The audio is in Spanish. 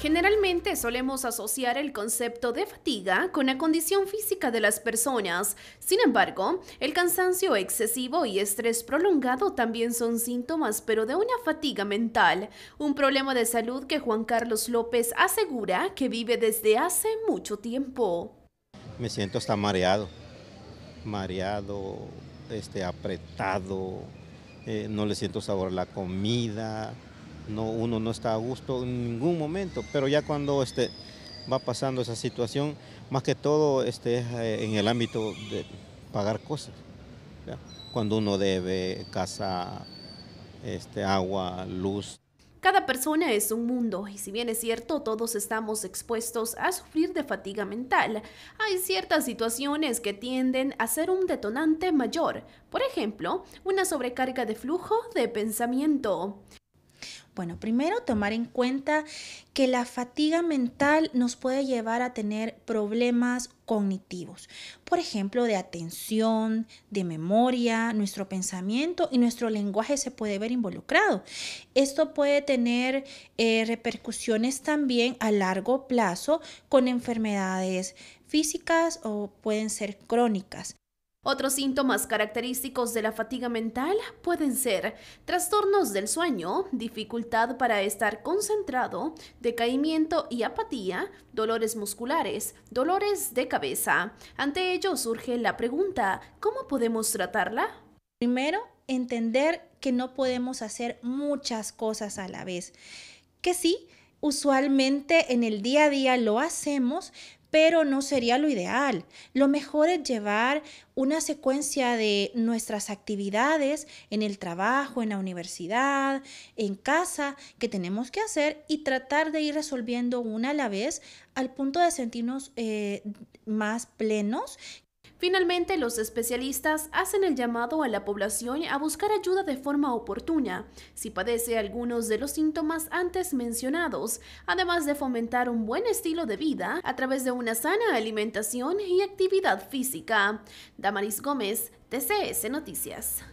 Generalmente solemos asociar el concepto de fatiga con la condición física de las personas. Sin embargo, el cansancio excesivo y estrés prolongado también son síntomas, pero de una fatiga mental, un problema de salud que Juan Carlos López asegura que vive desde hace mucho tiempo. Me siento hasta mareado, mareado, este, apretado, eh, no le siento sabor a la comida, no, uno no está a gusto en ningún momento, pero ya cuando este, va pasando esa situación, más que todo este, eh, en el ámbito de pagar cosas. Cuando uno debe casa, este, agua, luz. Cada persona es un mundo y si bien es cierto todos estamos expuestos a sufrir de fatiga mental, hay ciertas situaciones que tienden a ser un detonante mayor, por ejemplo, una sobrecarga de flujo de pensamiento. Bueno, primero tomar en cuenta que la fatiga mental nos puede llevar a tener problemas cognitivos, por ejemplo, de atención, de memoria, nuestro pensamiento y nuestro lenguaje se puede ver involucrado. Esto puede tener eh, repercusiones también a largo plazo con enfermedades físicas o pueden ser crónicas. Otros síntomas característicos de la fatiga mental pueden ser trastornos del sueño, dificultad para estar concentrado, decaimiento y apatía, dolores musculares, dolores de cabeza. Ante ello surge la pregunta, ¿cómo podemos tratarla? Primero, entender que no podemos hacer muchas cosas a la vez. Que sí, usualmente en el día a día lo hacemos, pero no sería lo ideal. Lo mejor es llevar una secuencia de nuestras actividades en el trabajo, en la universidad, en casa, que tenemos que hacer y tratar de ir resolviendo una a la vez al punto de sentirnos eh, más plenos Finalmente, los especialistas hacen el llamado a la población a buscar ayuda de forma oportuna si padece algunos de los síntomas antes mencionados, además de fomentar un buen estilo de vida a través de una sana alimentación y actividad física. Damaris Gómez, TCS Noticias.